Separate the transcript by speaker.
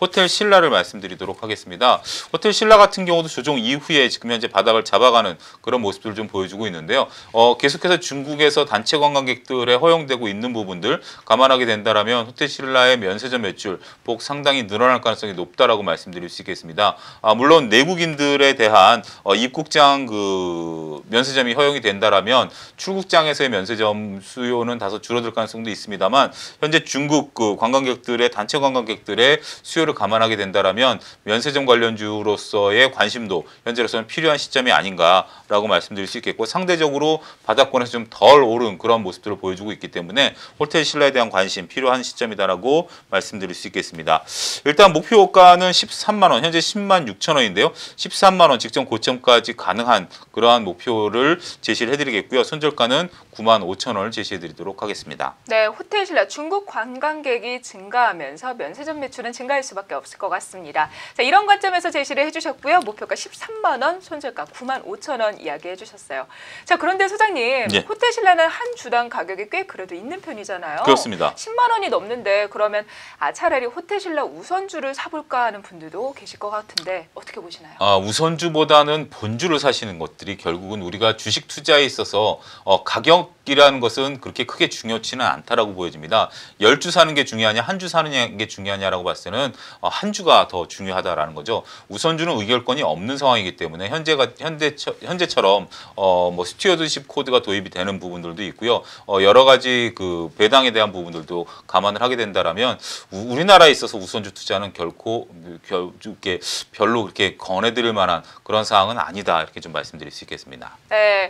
Speaker 1: 호텔 신라를 말씀드리도록 하겠습니다. 호텔 신라 같은 경우도 조종 이후에 지금 현재 바닥을 잡아가는 그런 모습들을 좀 보여주고 있는데요. 어, 계속해서 중국에서 단체 관광객들에 허용되고 있는 부분들 감안하게 된다면 호텔 신라의 면세점 매출 폭 상당히 늘어날 가능성이 높다라고 말씀드릴 수 있겠습니다. 아, 물론 내국인들에 대한 어, 입국장 그 면세점이 허용이 된다라면 출국장에서의 면세점 수요는 다소 줄어들 가능성도 있습니다만 현재 중국 그 관광객들의 단체 관광객들의 수요를 감안하게 된다라면 면세점 관련주로서의 관심도 현재로서는 필요한 시점이 아닌가라고 말씀드릴 수 있겠고 상대적으로 바닥권에서 좀 덜 오른 그런 모습들을 보여주고 있기 때문에 호텔 신라에 대한 관심 필요한 시점이다라고 말씀드릴 수 있겠습니다. 일단 목표가는 13만 원, 현재 10만 6천 원인데요. 13만 원 직전 고점까지 가능한 그러한 목표 정도를 제시를 해드리겠고요. 손절가는 9만 5천 원을 제시해드리도록 하겠습니다.
Speaker 2: 네, 호텔 신라 중국 관광객이 증가하면서 면세점 매출은 증가할 수밖에 없을 것 같습니다. 자, 이런 관점에서 제시를 해주셨고요. 목표가 13만 원, 손절가 9만 5천 원 이야기해주셨어요. 자, 그런데 소장님, 예. 네. 호텔 신라는 한 주당 가격이 꽤 그래도 있는 편이잖아요. 그렇습니다. 10만 원이 넘는데 그러면 아 차라리 호텔 신라 우선주를 사볼까 하는 분들도 계실 것 같은데 어떻게 보시나요?
Speaker 1: 아, 우선주보다는 본주를 사시는 것들이 결국은 우리가 주식 투자에 있어서 어, 가격 죽기라는 것은 그렇게 크게 중요치는 않다라고 보여집니다. 1 0주 사는 게 중요하냐 한 주 사는 게 중요하냐라고 봤을 때는 어, 한 주가 더 중요하다라는 거죠. 우선주는 의결권이 없는 상황이기 때문에 현재가 현대 현재처럼 어뭐 스튜어드십 코드가 도입이 되는 부분들도 있고요. 어 여러 가지 그 배당에 대한 부분들도 감안을 하게 된다면 우, 우리나라에 있어서 우선주 투자는 결코 결, 이렇게 별로 그렇게 권해드릴 만한 그런 사항은 아니다 이렇게 좀 말씀드릴 수 있겠습니다.
Speaker 2: 네,